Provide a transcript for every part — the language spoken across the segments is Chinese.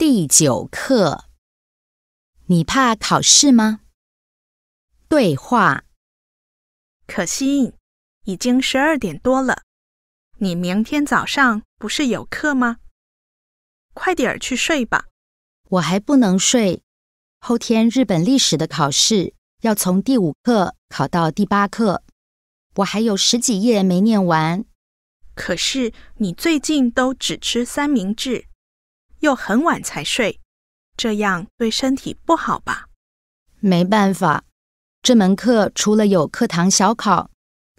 第九课，你怕考试吗？对话：可心，已经十二点多了，你明天早上不是有课吗？快点儿去睡吧。我还不能睡，后天日本历史的考试要从第五课考到第八课，我还有十几页没念完。可是你最近都只吃三明治。又很晚才睡，这样对身体不好吧？没办法，这门课除了有课堂小考，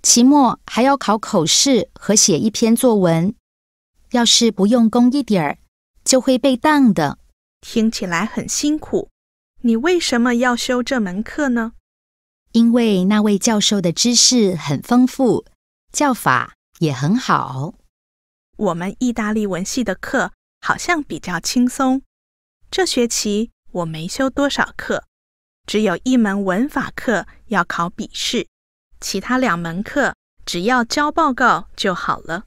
期末还要考口试和写一篇作文。要是不用功一点儿，就会被当的。听起来很辛苦，你为什么要修这门课呢？因为那位教授的知识很丰富，教法也很好。我们意大利文系的课。好像比较轻松。这学期我没修多少课，只有一门文法课要考笔试，其他两门课只要交报告就好了。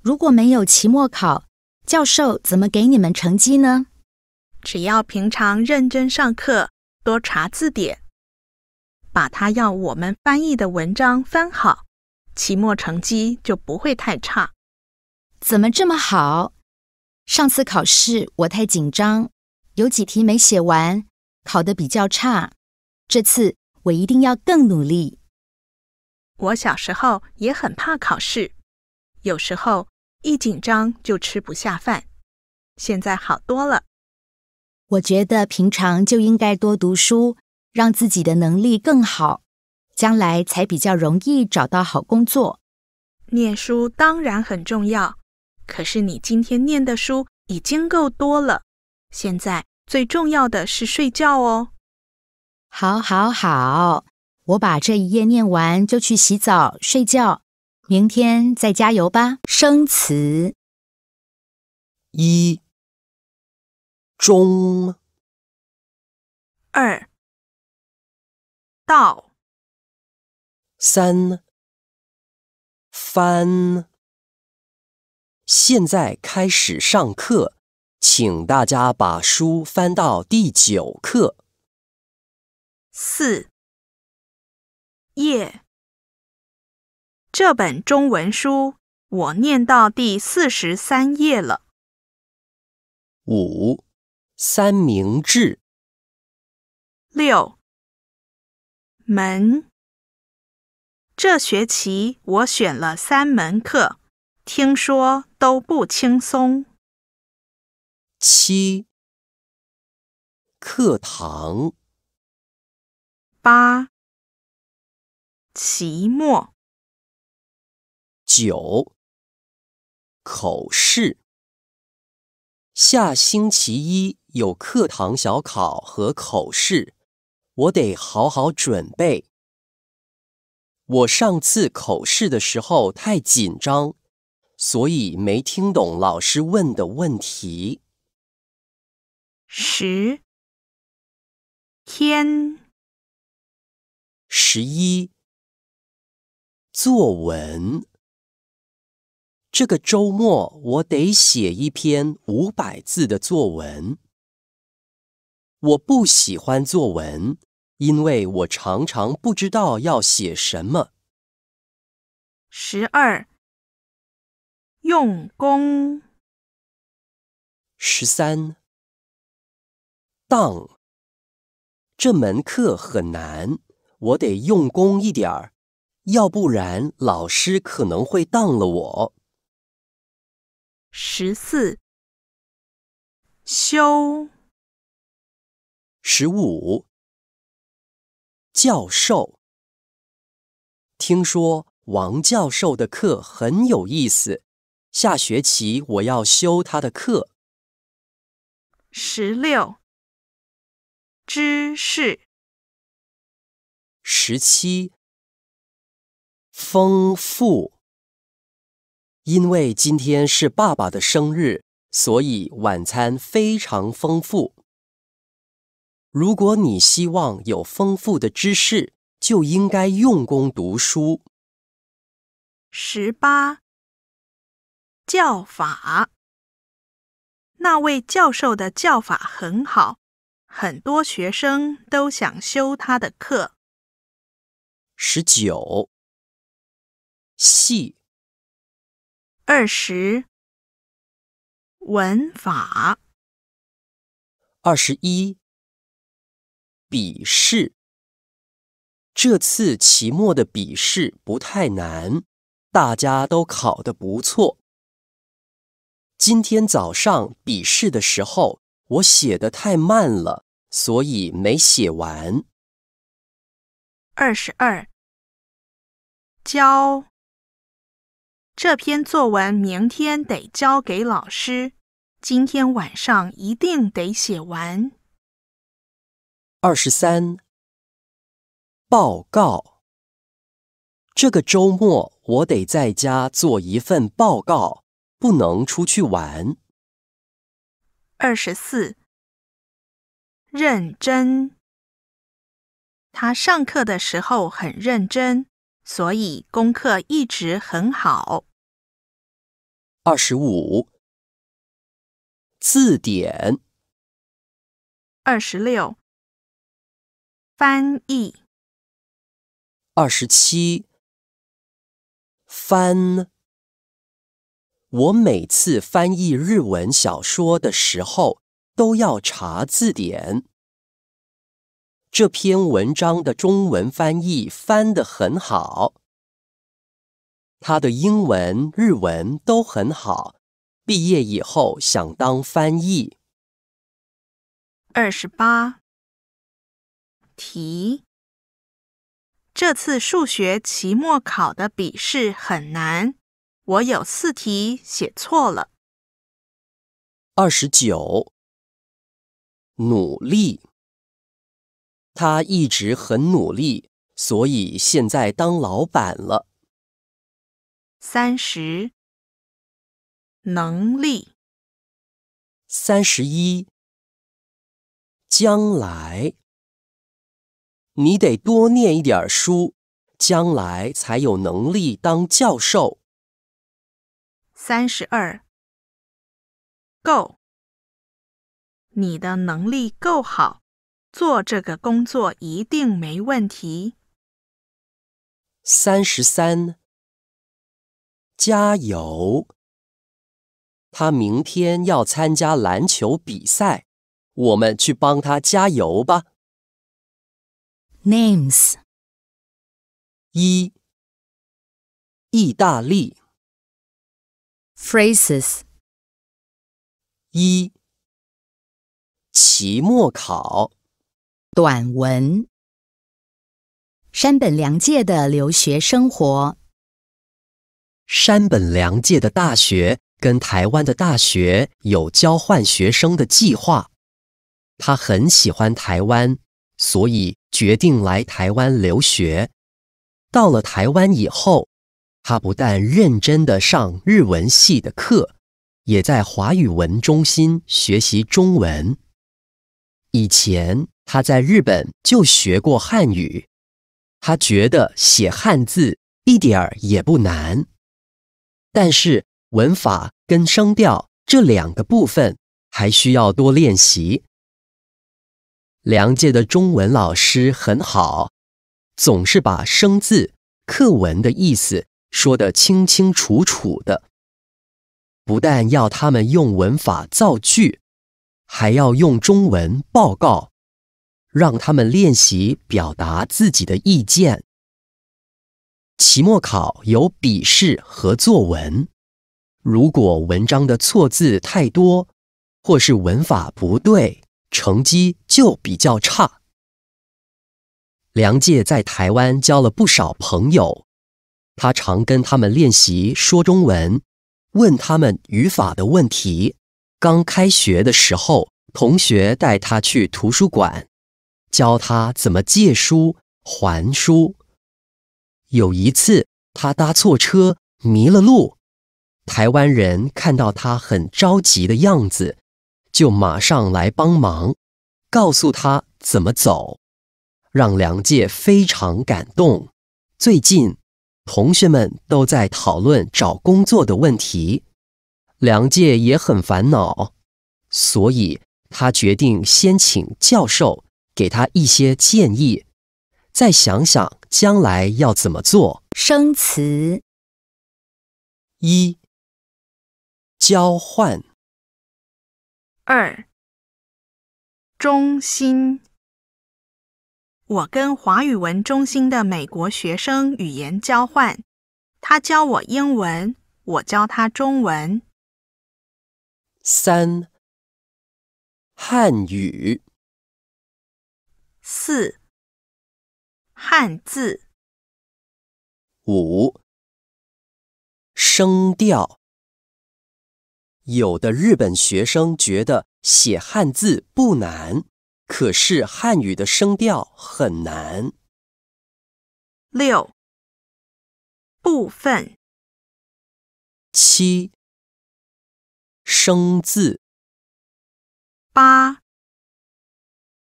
如果没有期末考，教授怎么给你们成绩呢？只要平常认真上课，多查字典，把他要我们翻译的文章翻好，期末成绩就不会太差。怎么这么好？上次考试我太紧张，有几题没写完，考得比较差。这次我一定要更努力。我小时候也很怕考试，有时候一紧张就吃不下饭。现在好多了。我觉得平常就应该多读书，让自己的能力更好，将来才比较容易找到好工作。念书当然很重要。可是你今天念的书已经够多了，现在最重要的是睡觉哦。好好好，我把这一页念完就去洗澡睡觉，明天再加油吧。生词一中二到三翻。现在开始上课，请大家把书翻到第九课四页。这本中文书我念到第四十三页了。五三明治六门。这学期我选了三门课。听说都不轻松。七，课堂；八，期末；九，口试。下星期一有课堂小考和口试，我得好好准备。我上次口试的时候太紧张。所以没听懂老师问的问题。十天，十一作文。这个周末我得写一篇五百字的作文。我不喜欢作文，因为我常常不知道要写什么。十二。用功。十三，当这门课很难，我得用功一点儿，要不然老师可能会当了我。十四，修。十五，教授。听说王教授的课很有意思。下学期我要修他的课。十六，知识。十七，丰富。因为今天是爸爸的生日，所以晚餐非常丰富。如果你希望有丰富的知识，就应该用功读书。十八。教法。那位教授的教法很好，很多学生都想修他的课。十九。系。二十。文法。二十一。笔试。这次期末的笔试不太难，大家都考的不错。今天早上笔试的时候，我写的太慢了，所以没写完。二十二，交这篇作文，明天得交给老师，今天晚上一定得写完。二十三，报告，这个周末我得在家做一份报告。不能出去玩。二十四，认真。他上课的时候很认真，所以功课一直很好。二十五，字典。二十六，翻译。二十七，翻。我每次翻译日文小说的时候都要查字典。这篇文章的中文翻译翻得很好，他的英文、日文都很好。毕业以后想当翻译。二十八题，这次数学期末考的笔试很难。我有四题写错了。二十九，努力。他一直很努力，所以现在当老板了。三十，能力。三十一，将来。你得多念一点书，将来才有能力当教授。三十二，够。你的能力够好，做这个工作一定没问题。三十三，加油！他明天要参加篮球比赛，我们去帮他加油吧。Names，一，意大利。Phrases 一，期末考短文。山本良介的留学生活。山本良介的大学跟台湾的大学有交换学生的计划。他很喜欢台湾，所以决定来台湾留学。到了台湾以后。他不但认真的上日文系的课，也在华语文中心学习中文。以前他在日本就学过汉语，他觉得写汉字一点儿也不难，但是文法跟声调这两个部分还需要多练习。梁介的中文老师很好，总是把生字、课文的意思。说得清清楚楚的，不但要他们用文法造句，还要用中文报告，让他们练习表达自己的意见。期末考有笔试和作文，如果文章的错字太多，或是文法不对，成绩就比较差。梁介在台湾交了不少朋友。他常跟他们练习说中文，问他们语法的问题。刚开学的时候，同学带他去图书馆，教他怎么借书还书。有一次，他搭错车迷了路，台湾人看到他很着急的样子，就马上来帮忙，告诉他怎么走，让梁介非常感动。最近。同学们都在讨论找工作的问题，梁介也很烦恼，所以他决定先请教授给他一些建议，再想想将来要怎么做。生词：一、交换；二、中心。我跟华语文中心的美国学生语言交换，他教我英文，我教他中文。三、汉语。四、汉字。五、声调。有的日本学生觉得写汉字不难。可是汉语的声调很难。六部分，七生字，八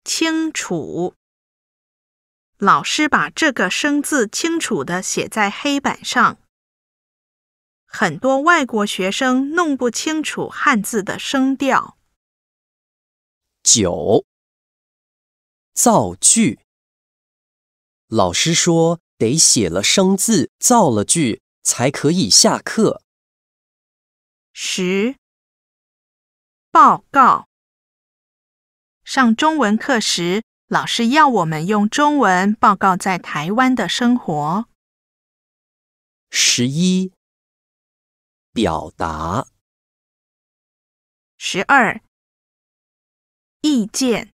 清楚。老师把这个生字清楚的写在黑板上。很多外国学生弄不清楚汉字的声调。九。造句。老师说得写了生字，造了句才可以下课。十，报告。上中文课时，老师要我们用中文报告在台湾的生活。十一，表达。十二，意见。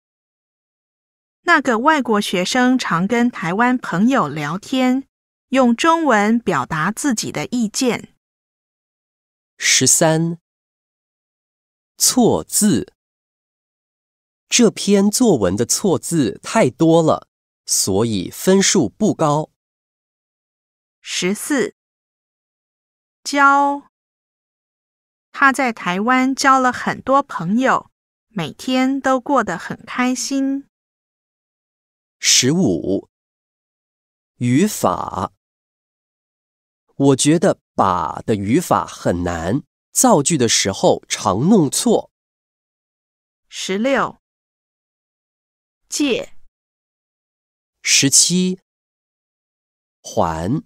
那个外国学生常跟台湾朋友聊天，用中文表达自己的意见。十三，错字。这篇作文的错字太多了，所以分数不高。十四，交。他在台湾交了很多朋友，每天都过得很开心。十五，语法，我觉得“把”的语法很难，造句的时候常弄错。十六，借。十七，还。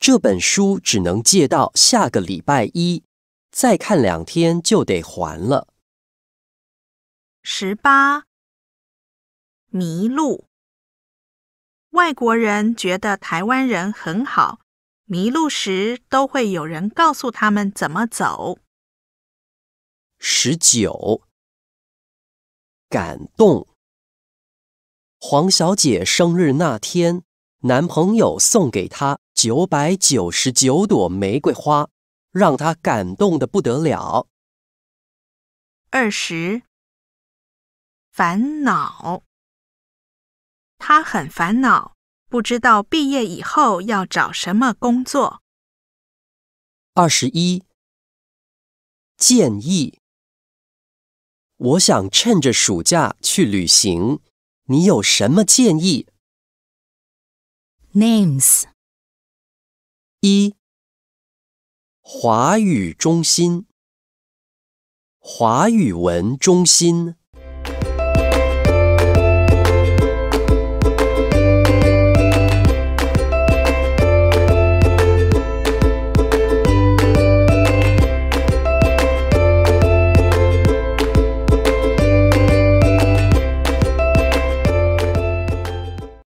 这本书只能借到下个礼拜一，再看两天就得还了。十八。迷路，外国人觉得台湾人很好，迷路时都会有人告诉他们怎么走。十九，感动。黄小姐生日那天，男朋友送给她九百九十九朵玫瑰花，让她感动的不得了。二十，烦恼。他很烦恼，不知道毕业以后要找什么工作。二十一，建议。我想趁着暑假去旅行，你有什么建议？Names，一，华语中心，华语文中心。